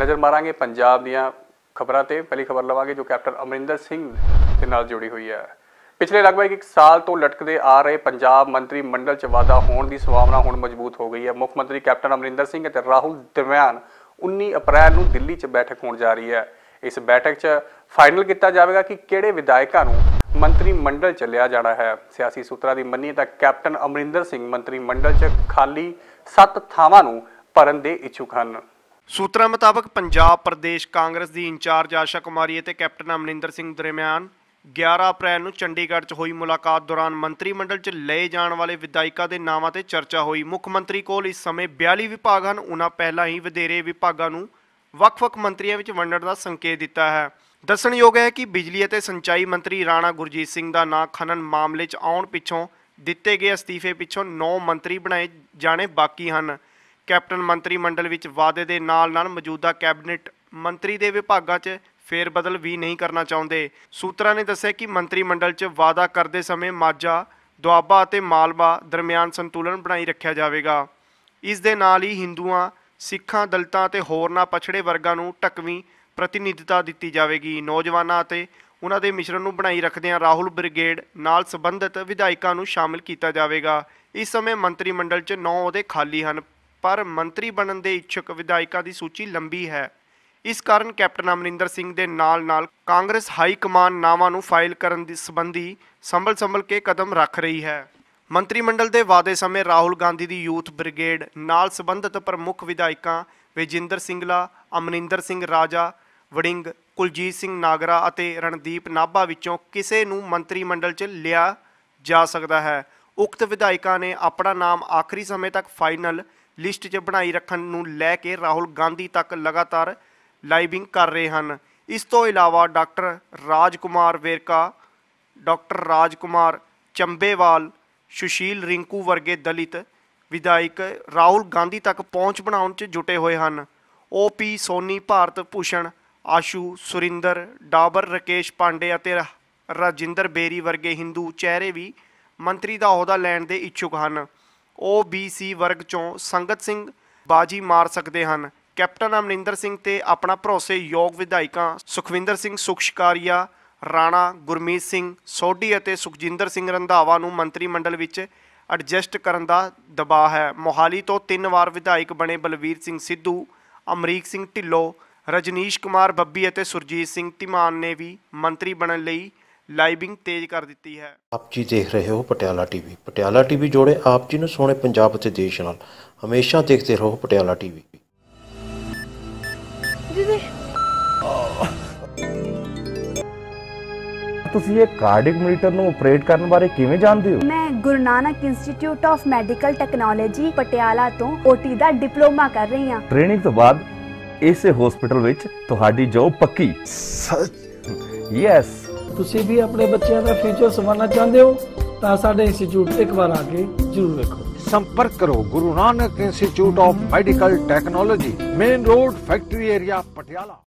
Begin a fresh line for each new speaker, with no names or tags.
ਨਜ਼ਰ ਮਾਰਾਂਗੇ ਪੰਜਾਬ ਦੀਆਂ ਖਬਰਾਂ ਤੇ ਪਹਿਲੀ ਖਬਰ ਲਵਾਂਗੇ ਜੋ ਕੈਪਟਨ ਅਮਰਿੰਦਰ ਸਿੰਘ ਦੇ ਨਾਲ ਜੁੜੀ ਹੋਈ ਹੈ ਪਿਛਲੇ ਲਗਭਗ 1 ਸਾਲ ਤੋਂ ਲਟਕਦੇ ਆ ਰਹੇ ਪੰਜਾਬ ਮੰਤਰੀ ਮੰਡਲ 'ਚ ਵਾਦਾ ਹੋਣ ਦੀ ਸੰਭਾਵਨਾ ਹੁਣ ਮਜ਼ਬੂਤ ਹੋ ਗਈ ਹੈ ਮੁੱਖ ਮੰਤਰੀ ਕੈਪਟਨ ਅਮਰਿੰਦਰ ਸਿੰਘ ਅਤੇ ਰਾਹੁਲ ਦਰਮਿਆਨ 19 ਅਪ੍ਰੈਲ ਨੂੰ ਦਿੱਲੀ 'ਚ ਬੈਠਕ ਹੋਣ ਜਾ ਰਹੀ ਹੈ ਇਸ ਬੈਠਕ 'ਚ ਫਾਈਨਲ ਕੀਤਾ ਜਾਵੇਗਾ ਕਿ ਕਿਹੜੇ ਵਿਧਾਇਕਾਂ ਨੂੰ ਮੰਤਰੀ ਮੰਡਲ ਚ ਲਿਆ ਜਾਣਾ ਹੈ ਸਿਆਸੀ ਸੂਤਰਾਂ ਦੀ ਮੰਨੀ ਤਾਂ ਕੈਪਟਨ ਅਮਰਿੰਦਰ ਸਿੰਘ ਮੰਤਰੀ ਮੰਡਲ ਚ ਖਾਲੀ 7 ਥਾਵਾਂ ਨੂੰ ਭਰਨ ਦੇ ਇਛੁਕ ਹਨ ਸੂਤਰਾਂ ਮੁਤਾਬਕ ਪੰਜਾਬ
ਪ੍ਰਦੇਸ਼ ਕਾਂਗਰਸ ਦੀ ਇੰਚਾਰਜ ਆਸ਼ਾ ਕੁਮਾਰੀ ਅਤੇ ਕੈਪਟਨ ਅਮਰਿੰਦਰ ਸਿੰਘ ਦਰਮਿਆਨ 11 ਅਪ੍ਰੈਲ ਨੂੰ ਚੰਡੀਗੜ੍ਹ 'ਚ ਹੋਈ ਮੁਲਾਕਾਤ ਦੌਰਾਨ ਮੰਤਰੀ ਮੰਡਲ 'ਚ ਲਏ ਜਾਣ ਵਾਲੇ ਵਿਧਾਇਕਾਂ ਦੇ ਨਾਵਾਂ ਤੇ ਚਰਚਾ ਹੋਈ ਮੁੱਖ ਮੰਤਰੀ ਕੋਲ ਇਸ ਸਮੇਂ 42 ਵਿਭਾਗ ਹਨ ਉਹਨਾਂ ਪਹਿਲਾਂ ਹੀ ਵਧੇਰੇ ਵਿਭਾਗਾਂ ਨੂੰ ਵੱਖ-ਵੱਖ ਮੰਤਰੀਆਂ ਵਿੱਚ ਵੰਡਣ ਦਾ ਸੰਕੇਤ ਦਿੱਤਾ ਹੈ ਦੱਸਣਯੋਗ ਹੈ ਕਿ ਬਿਜਲੀ ਅਤੇ ਸਿੰਚਾਈ ਮੰਤਰੀ ਰਾਣਾ ਗੁਰਜੀਤ ਸਿੰਘ ਦਾ ਨਾਂ ਖਨਨ ਮਾਮਲੇ 'ਚ ਆਉਣ ਪਿੱਛੋਂ ਦਿੱਤੇ ਗਏ ਅਸਤੀਫੇ ਪਿੱਛੋਂ 9 ਮੰਤਰੀ ਬਣਾਏ ਜਾਣੇ ਬਾਕੀ ਹਨ ਕੈਪਟਨ ਮੰਤਰੀ ਮੰਡਲ ਵਿੱਚ ਵਾਅਦੇ ਦੇ ਨਾਲ-ਨਾਲ ਮੌਜੂਦਾ ਕੈਬਨਿਟ ਮੰਤਰੀ ਦੇ ਵਿਭਾਗਾਂ 'ਚ ਫੇਰ ਬਦਲ ਵੀ ਨਹੀਂ ਕਰਨਾ ਚਾਹੁੰਦੇ ਸੂਤਰਾਂ ਨੇ ਦੱਸਿਆ ਕਿ ਮੰਤਰੀ ਮੰਡਲ 'ਚ ਵਾਅਦਾ ਕਰਦੇ ਸਮੇਂ ਮਾਝਾ ਦੁਆਬਾ ਅਤੇ ਮਾਲਵਾ ਦਰਮਿਆਨ ਸੰਤੁਲਨ ਬਣਾਈ ਰੱਖਿਆ ਜਾਵੇਗਾ ਇਸ ਦੇ ਨਾਲ ਹੀ ਹਿੰਦੂਆਂ ਸਿੱਖਾਂ ਦਲਤਾਂ ਅਤੇ ਹੋਰਨਾਂ ਪਛੜੇ ਵਰਗਾਂ ਨੂੰ ਟਕਵੀਂ ਪ੍ਰਤੀਨਿਧਤਾ ਦਿੱਤੀ ਜਾਵੇਗੀ ਨੌਜਵਾਨਾਂ ਅਤੇ ਉਹਨਾਂ ਦੇ ਮਿਸ਼ਰਣ ਨੂੰ ਬਣਾਈ ਰੱਖਦਿਆਂ ਰਾਹੁਲ ਬ੍ਰਿਗੇਡ ਨਾਲ ਸੰਬੰਧਿਤ ਵਿਧਾਇਕਾਂ ਨੂੰ ਸ਼ਾਮਿਲ ਕੀਤਾ ਜਾਵੇਗਾ ਇਸ ਸਮੇਂ ਮੰਤਰੀ ਮੰਡਲ 'ਚ 9 ਉਹਦੇ ਖਾਲੀ ਹਨ ਪਰ ਮੰਤਰੀ ਬਣਨ ਦੇ ਇੱਛੁਕ ਵਿਧਾਇਕਾਂ ਦੀ ਸੂਚੀ ਲੰਬੀ ਹੈ ਇਸ ਕਾਰਨ ਕੈਪਟਨ ਅਮਰਿੰਦਰ ਸਿੰਘ ਦੇ ਨਾਲ-ਨਾਲ ਕਾਂਗਰਸ ਹਾਈ ਕਮਾਨ ਨਾਵਾਂ ਨੂੰ ਫਾਈਲ ਕਰਨ ਦੀ ਸੰਬੰਧੀ ਸੰਭਲ-ਸੰਭਲ ਕੇ ਕਦਮ ਰੱਖ ਰਹੀ ਹੈ ਮੰਤਰੀ ਮੰਡਲ ਦੇ ਵਾਅਦੇ ਸਮੇਂ ਰਾਹੁਲ ਗਾਂਧੀ ਦੀ ਯੂਥ ਬ੍ਰਿਗੇਡ ਨਾਲ ਸੰਬੰਧਿਤ ਪ੍ਰਮੁੱਖ ਵਿਧਾਇਕਾਂ ਵਿਜਿੰਦਰ ਸਿੰਘਲਾ ਅਮਰਿੰਦਰ ਸਿੰਘ ਰਾਜਾ ਵੜਿੰਗ ਕੁਲਜੀਤ ਸਿੰਘ ਨਾਗਰਾ ਅਤੇ ਰਣਦੀਪ ਨਾਭਾ ਵਿੱਚੋਂ ਕਿਸੇ ਨੂੰ ਮੰਤਰੀ ਮੰਡਲ 'ਚ ਲਿਆ ਜਾ ਸਕਦਾ ਹੈ ਉਕਤ ਵਿਧਾਇਕਾਂ ਨੇ ਆਪਣਾ ਨਾਮ ਆਖਰੀ ਸਮੇਂ ਤੱਕ ਫਾਈਨਲ ਲਿਸਟ 'ਚ ਬਣਾਈ ਰੱਖਣ ਨੂੰ ਲੈ ਕੇ ਰਾਹੁਲ ਗਾਂਧੀ ਤੱਕ ਲਗਾਤਾਰ ਲਾਈਵਿੰਗ ਕਰ ਰਹੇ ਹਨ ਇਸ ਤੋਂ ਇਲਾਵਾ ਡਾਕਟਰ ਰਾਜਕੁਮਾਰ ਵੇਰਕਾ ਡਾਕਟਰ ਰਾਜਕੁਮਾਰ ਚੰਬੇਵਾਲ ਸੁਸ਼ੀਲ ਰਿੰਕੂ ਵਰਗੇ ਦਲਿਤ ਵਿਧਾਇਕ ਰਾਹੁਲ ਗਾਂਧੀ ਤੱਕ ਪਹੁੰਚ ਬਣਾਉਣ 'ਚ ਜੁਟੇ ਹੋਏ ਹਨ ਓਪੀ ਸੋਨੀ ਭਾਰਤ ਭੂਸ਼ਣ ਆਸ਼ੂ ਸੁਰਿੰਦਰ ਡਾਬਰ ਰਕੇਸ਼ ਪਾਂਡੇ ਅਤੇ ਰਾਜਿੰਦਰ 베ਰੀ ਵਰਗੇ ਹਿੰਦੂ ਚਿਹਰੇ ਵੀ ਮੰਤਰੀ ਦਾ ਅਹੁਦਾ ਲੈਣ ਦੇ ਇੱਛੁਕ ਹਨ OBC ਵਰਗ ਚੋਂ ਸੰਗਤ ਸਿੰਘ ਬਾਜੀ ਮਾਰ ਸਕਦੇ ਹਨ ਕੈਪਟਨ ਅਮਰਿੰਦਰ ਸਿੰਘ ਤੇ ਆਪਣਾ ਭਰੋਸੇ ਯੋਗ ਵਿਧਾਇਕਾਂ ਸੁਖਵਿੰਦਰ ਸਿੰਘ ਸੁਖਸ਼ਕਾਰੀਆ ਰਾਣਾ ਗੁਰਮੀਤ ਸਿੰਘ ਸੋਢੀ ਅਤੇ ਸੁਖਜਿੰਦਰ ਸਿੰਘ ਰੰਧਾਵਾ ਨੂੰ ਮੰਤਰੀ ਮੰਡਲ ਵਿੱਚ ਐਡਜਸਟ ਕਰਨ ਦਾ ਦਬਾਅ ਹੈ ਮੋਹਾਲੀ ਤੋਂ ਤਿੰਨ ਵਾਰ ਵਿਧਾਇਕ ਬਣੇ ਬਲਵੀਰ ਸਿੰਘ ਸਿੱਧੂ ਅਮਰੀਕ ਸਿੰਘ ਢਿੱਲੋ ਰਜਨੀਸ਼ ਕੁਮਾਰ ਬੱਬੀ ਅਤੇ ਸੁਰਜੀਤ ਸਿੰਘ ਧੀਮਾਨ ਨੇ ਵੀ ਮੰਤਰੀ ਬਣਨ ਲਈ ਲਾਈਵਿੰਗ ਤੇਜ਼ ਕਰ ਦਿੱਤੀ ਹੈ ਆਪ ਜੀ ਦੇਖ ਰਹੇ ਹੋ ਪਟਿਆਲਾ ਟੀਵੀ ਪਟਿਆਲਾ ਟੀਵੀ ਜੋੜੇ ਆਪ ਜੀ ਨੂੰ ਸੋਹਣੇ ਪੰਜਾਬ ਅਤੇ ਦੇਸ਼ ਨਾਲ ਹਮੇਸ਼ਾ ਦੇਖਦੇ ਰਹੋ ਪਟਿਆਲਾ ਟੀਵੀ
ਤੁਸੀਂ ਇਹ ਕਾਰਡਿਕ ਮੋਨੀਟਰ ਨੂੰ ਆਪਰੇਟ ਕਰਨ ਬਾਰੇ ਕਿਵੇਂ ਜਾਣਦੇ ਹੋ ਮੈਂ Guru Nanak institute of medical technology Patiala ਤੋਂ ਓਟੀ ਦਾ ਡਿਪਲੋਮਾ ਕਰ ਰਹੀ ਹਾਂ ਟ੍ਰੇਨਿੰਗ ਤੋਂ ਬਾਅਦ ਇਸੇ ਹਸਪੀਟਲ ਵਿੱਚ ਤੁਹਾਡੀ ਜੋਬ ਪੱਕੀ ਸੱਚ ਯੈਸ ਤੁਸੀਂ ਵੀ ਆਪਣੇ ਬੱਚਿਆਂ ਦਾ ਫਿਊਚਰ ਸੰਭਾਲਣਾ ਚਾਹੁੰਦੇ ਹੋ ਤਾਂ ਸਾਡੇ ਇੰਸਟੀਚਿਊਟ ਇੱਕ ਵਾਰ ਆ ਕੇ ਜਰੂਰ ਵੇਖੋ ਸੰਪਰਕ
ਕਰੋ Guru Nanak institute of medical technology main road factory area Patiala